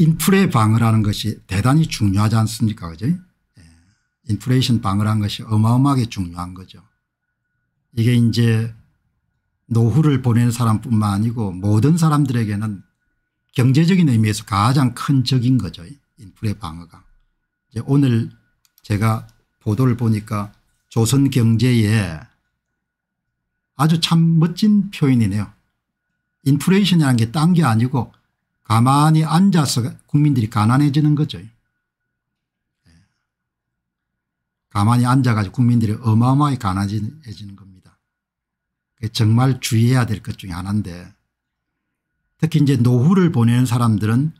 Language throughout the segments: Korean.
인플레 방어라는 것이 대단히 중요하지 않습니까 그죠 예. 인플레이션 방어라는 것이 어마어마하게 중요한 거죠. 이게 이제 노후를 보내는 사람뿐만 아니고 모든 사람들에게는 경제적인 의미에서 가장 큰 적인 거죠. 인플레 방어가. 오늘 제가 보도를 보니까 조선경제에 아주 참 멋진 표현이네요. 인플레이션이라는 게 딴 게 아니고 가만히 앉아서 국민들이 가난해지는 거죠. 가만히 앉아가지고 국민들이 어마어마하게 가난해지는 겁니다. 정말 주의해야 될 것 중에 하나인데 특히 이제 노후를 보내는 사람들은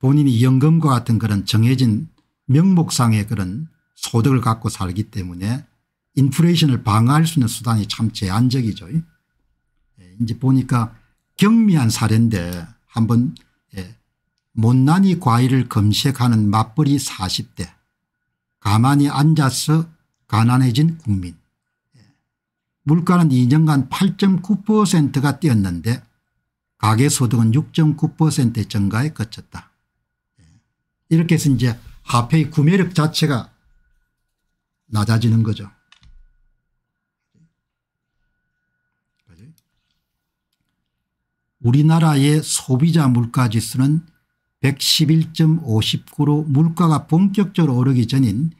본인이 연금과 같은 그런 정해진 명목상의 그런 소득을 갖고 살기 때문에 인플레이션을 방어할 수 있는 수단이 참 제한적이죠. 예, 이제 보니까 경미한 사례인데 한번 예. 못난이 과일을 검색하는 맞벌이 40대 가만히 앉아서 가난해진 국민 예. 물가는 2년간 8.9%가 뛰었는데 가계소득은 6.9% 증가에 그쳤다. 예. 이렇게 해서 이제 화폐의 구매력 자체가 낮아지는 거죠. 우리나라의 소비자 물가 지수는 111.59로 물가가 본격적으로 오르기 전인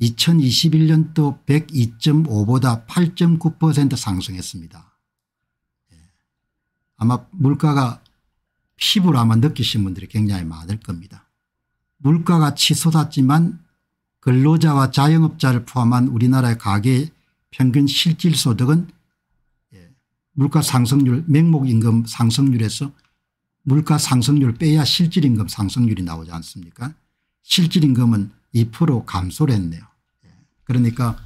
2021년도 102.5보다 8.9% 상승했습니다. 예. 아마 물가가 피부로 아마 느끼신 분들이 굉장히 많을 겁니다. 물가가 치솟았지만 근로자와 자영업자를 포함한 우리나라의 가계 평균 실질소득은 물가 상승률 맹목임금 상승률에서 물가 상승률 빼야 실질임금 상승률이 나오지 않습니까 실질임금은 2% 감소를 했네요. 예. 그러니까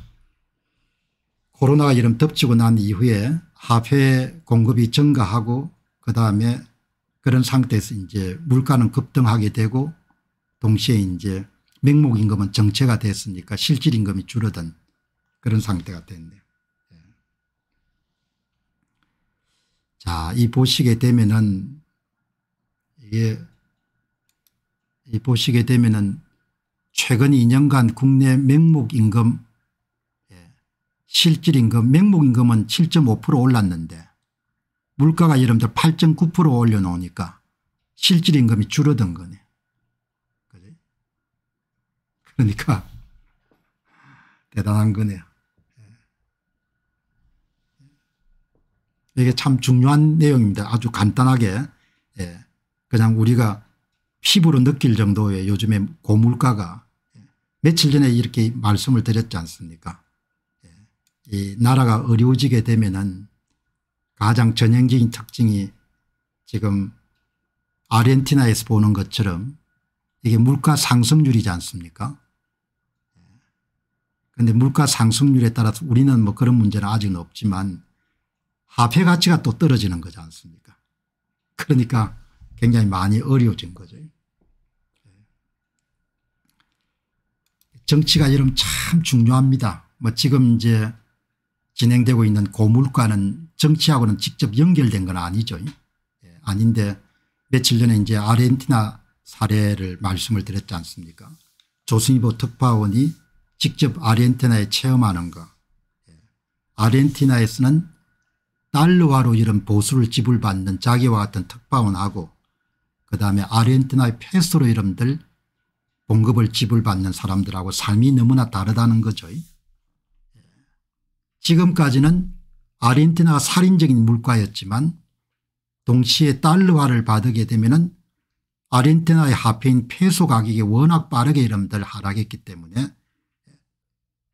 코로나가 이름 덮치고 난 이후에 화폐 공급이 증가하고 그다음에 그런 상태에서 이제 물가는 급등하게 되고 동시에 이제 맹목임금은 정체가 됐으니까 실질임금이 줄어든 그런 상태가 됐네요. 자, 이 보시게 되면은 이게 이 보시게 되면은 최근 2년간 국내 명목임금 예, 실질임금 명목임금은 7.5% 올랐는데 물가가 여러분들 8.9% 올려놓으니까 실질임금이 줄어든 거네. 그러니까 대단한 거네요. 이게 참 중요한 내용입니다. 아주 간단하게 예. 그냥 우리가 피부로 느낄 정도의 요즘에 고물가가 예, 며칠 전에 이렇게 말씀을 드렸지 않습니까 예, 이 나라가 어려워지게 되면은 가장 전형적인 특징이 지금 아르헨티나에서 보는 것처럼 이게 물가 상승률이지 않습니까 그런데 예. 물가 상승률에 따라서 우리는 뭐 그런 문제는 아직은 없지만 화폐 가치가 또 떨어지는 거지 않습니까 그러니까 굉장히 많이 어려워진 거죠. 정치가 여러참 중요합니다. 뭐 지금 이제 진행되고 있는 고물가는 정치하고는 직접 연결된 건 아니죠. 예, 아닌데 며칠 전에 이제 아르헨티나 사례를 말씀을 드렸지 않습니까 조승희보 특파원이 직접 아르헨티나에 체험하는 거 예, 아르헨티나에서는 달러화로 이런 보수를 지불받는 자기와 같은 특파원하고 그 다음에 아르헨티나의 페소로 이름들 봉급을 지불받는 사람들하고 삶이 너무나 다르다는 거죠. 예. 지금까지는 아르헨티나가 살인적인 물가였지만 동시에 달러화를 받게 되면 아르헨티나의 하폐인 페소 가격이 워낙 빠르게 이름들 하락했기 때문에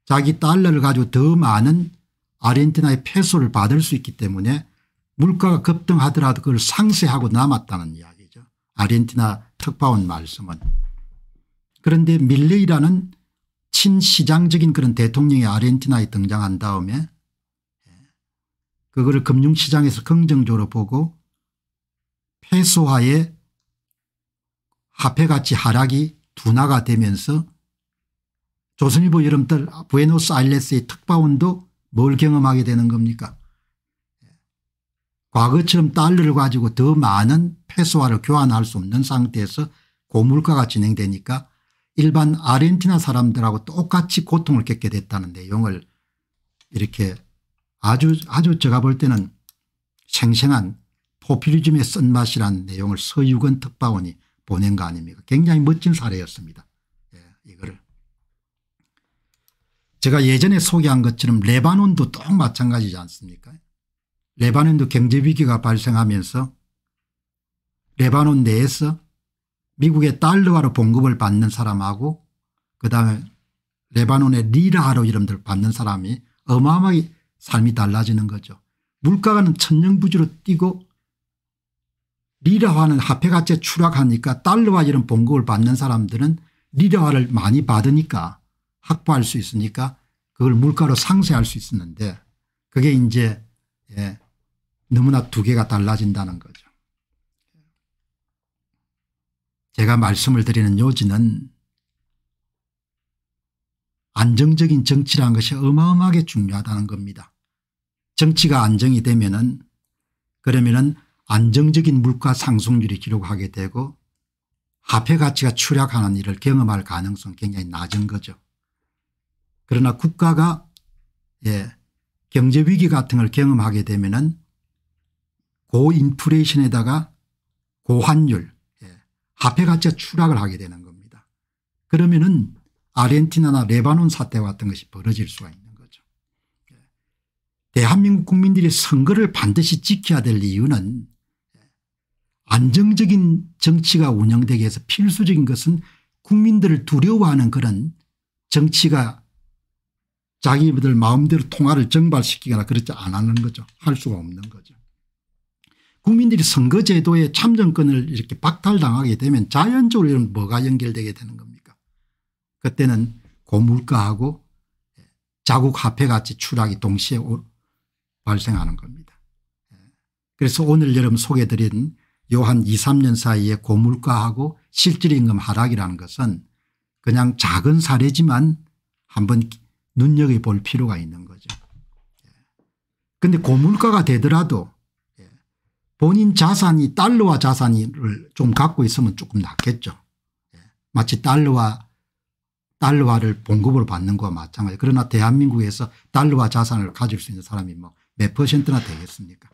자기 달러를 가지고 더 많은 아르헨티나의 패소를 받을 수 있기 때문에 물가가 급등하더라도 그걸 상쇄하고 남았다는 이야기죠. 아르헨티나 특파원 말씀은. 그런데 밀레이라는 친시장적인 그런 대통령이 아르헨티나에 등장한 다음에 그거를 금융시장에서 긍정적으로 보고 페소화의 화폐가치 하락이 둔화가 되면서 조선일보 여름들 부에노스아이레스의 특파원도 뭘 경험하게 되는 겁니까 과거처럼 달러를 가지고 더 많은 페소화를 교환할 수 없는 상태에서 고물가가 진행되니까 일반 아르헨티나 사람들하고 똑같이 고통을 겪게 됐다는 내용을 이렇게 아주 아주 제가 볼 때는 생생한 포퓰리즘의 쓴맛이라는 내용을 서유건 특파원이 보낸 거 아닙니까 굉장히 멋진 사례였습니다. 예, 이거를. 제가 예전에 소개한 것처럼 레바논도 똑 마찬가지지 않습니까 레바논도 경제위기가 발생하면서 레바논 내에서 미국의 달러화로 봉급을 받는 사람하고 그다음에 레바논의 리라로 이름들 받는 사람이 어마어마하게 삶이 달라지는 거죠. 물가가 천년부지로 뛰고 리라화는 화폐가치 추락하니까 달러화 이런 봉급을 받는 사람들은 리라화를 많이 받으니까 확보할 수 있으니까 그걸 물가로 상쇄할 수 있었는데 그게 이제 예, 너무나 두 개가 달라진다는 거죠. 제가 말씀을 드리는 요지는 안정적인 정치라는 것이 어마어마하게 중요하다는 겁니다. 정치가 안정이 되면은 그러면은 안정적인 물가 상승률이 기록하게 되고 화폐 가치가 추락하는 일을 경험할 가능성 굉장히 낮은 거죠. 그러나 국가가 예, 경제 위기 같은 걸 경험하게 되면은 고인플레이션에다가 고환율 예, 화폐 가치가 추락을 하게 되는 겁니다. 그러면은 아르헨티나나 레바논 사태 같은 것이 벌어질 수가 있는 거죠. 예. 대한민국 국민들이 선거를 반드시 지켜야 될 이유는 예, 안정적인 정치가 운영되기 위해서 필수적인 것은 국민들을 두려워하는 그런 정치가 자기들 마음대로 통화를 정발시키거나 그렇지 안 하는 거죠. 할 수가 없는 거죠. 국민들이 선거제도에 참정권을 이렇게 박탈당하게 되면 자연적으로 이런 뭐가 연결되게 되는 겁니까 그때는 고물가하고 자국화폐같이 추락이 동시에 발생하는 겁니다. 그래서 오늘 여러분 소개드린 요한 2, 3년 사이에 고물가하고 실질임금 하락이라는 것은 그냥 작은 사례지만 한번 눈여겨볼 필요가 있는 거죠. 예. 근데 고물가가 되더라도 예. 본인 자산이 달러와 자산을 좀 갖고 있으면 조금 낫겠죠. 예. 마치 달러와 달러화를 봉급으로 받는 거와 마찬가지. 그러나 대한민국에서 달러와 자산을 가질 수 있는 사람이 뭐 몇 퍼센트나 되겠습니까?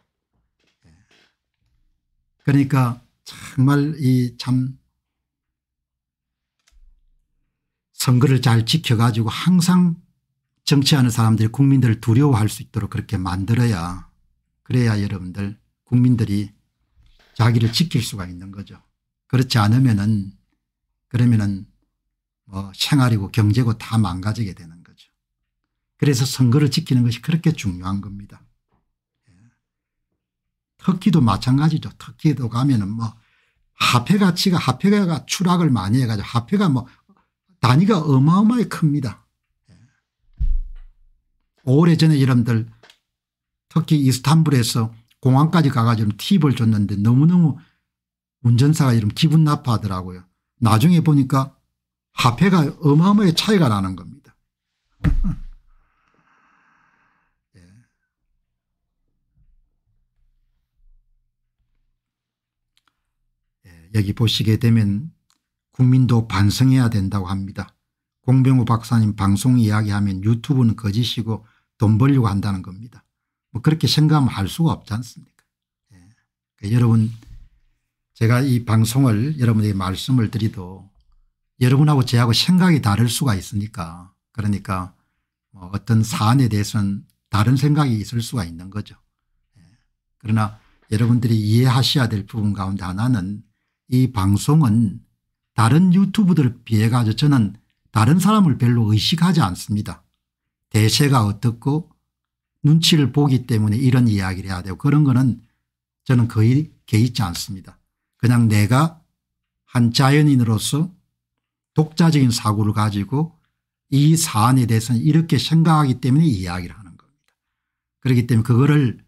그러니까 정말 이 참 선거를 잘 지켜가지고 항상 정치하는 사람들이 국민들을 두려워할 수 있도록 그렇게 만들어야 그래야 여러분들 국민들이 자기를 지킬 수가 있는 거죠. 그렇지 않으면은 그러면은 뭐 생활이고 경제고 다 망가지게 되는 거죠. 그래서 선거를 지키는 것이 그렇게 중요한 겁니다. 예. 터키도 마찬가지죠. 터키도 가면은 뭐 화폐 가치가 화폐가 추락을 많이 해가지고 화폐가 뭐 단위가 어마어마하 큽니다. 오래전에 이름들 특히 이스탄불에서 공항까지 가가지고 팁을 줬는데 너무너무 운전사가 이름 기분 나빠하더라고요. 나중에 보니까 화폐가 어마어마하게 차이가 나는 겁니다. 예. 예, 여기 보시게 되면 국민도 반성해야 된다고 합니다. 공병호 박사님 방송 이야기하면 유튜브는 거짓이고 돈 벌려고 한다는 겁니다. 뭐 그렇게 생각하면 할 수가 없지 않습니까 예. 그 여러분 제가 이 방송을 여러분에게 말씀을 드리도 여러분하고 제하고 생각이 다를 수가 있으니까 그러니까 뭐 어떤 사안에 대해서는 다른 생각이 있을 수가 있는 거죠. 예. 그러나 여러분들이 이해하셔야 될 부분 가운데 하나는 이 방송은 다른 유튜브들 비해 가지고 저는 다른 사람을 별로 의식하지 않습니다. 대세가 어떻고 눈치를 보기 때문에 이런 이야기를 해야 되고 그런 거는 저는 거의 개의치 않습니다. 그냥 내가 한 자연인으로서 독자적인 사고를 가지고 이 사안에 대해서는 이렇게 생각하기 때문에 이야기를 하는 겁니다. 그렇기 때문에 그거를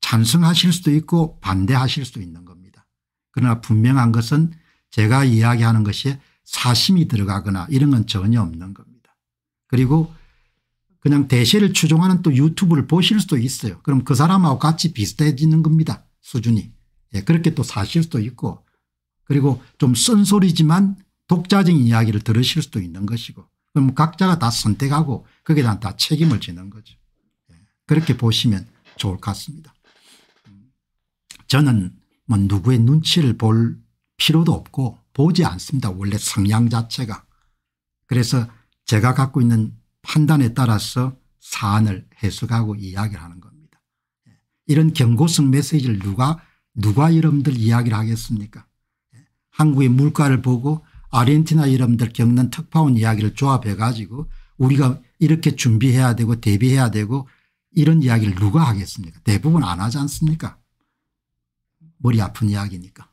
찬성하실 수도 있고 반대하실 수도 있는 겁니다. 그러나 분명한 것은 제가 이야기하는 것이 사심이 들어가거나 이런 건 전혀 없는 겁니다. 그리고 그냥 대세를 추종하는 또 유튜브를 보실 수도 있어요. 그럼 그 사람하고 같이 비슷해지는 겁니다. 수준이. 예, 그렇게 또 사실 수도 있고 그리고 좀 쓴소리지만 독자적인 이야기를 들으실 수도 있는 것이고 그럼 각자가 다 선택하고 거기에 대한 다 책임을 지는 거죠. 예, 그렇게 보시면 좋을 것 같습니다. 저는 뭐 누구의 눈치를 볼 필요도 없고 보지 않습니다. 원래 성향 자체가. 그래서 제가 갖고 있는 판단에 따라서 사안을 해석하고 이야기를 하는 겁니다. 예. 이런 경고성 메시지를 누가 누가 여러분들 이야기를 하겠습니까 예. 한국의 물가를 보고 아르헨티나 여러분들 겪는 특파원 이야기를 조합해 가지고 우리가 이렇게 준비해야 되고 대비해야 되고 이런 이야기를 누가 하겠습니까 대부분 안 하지 않습니까 머리 아픈 이야기니까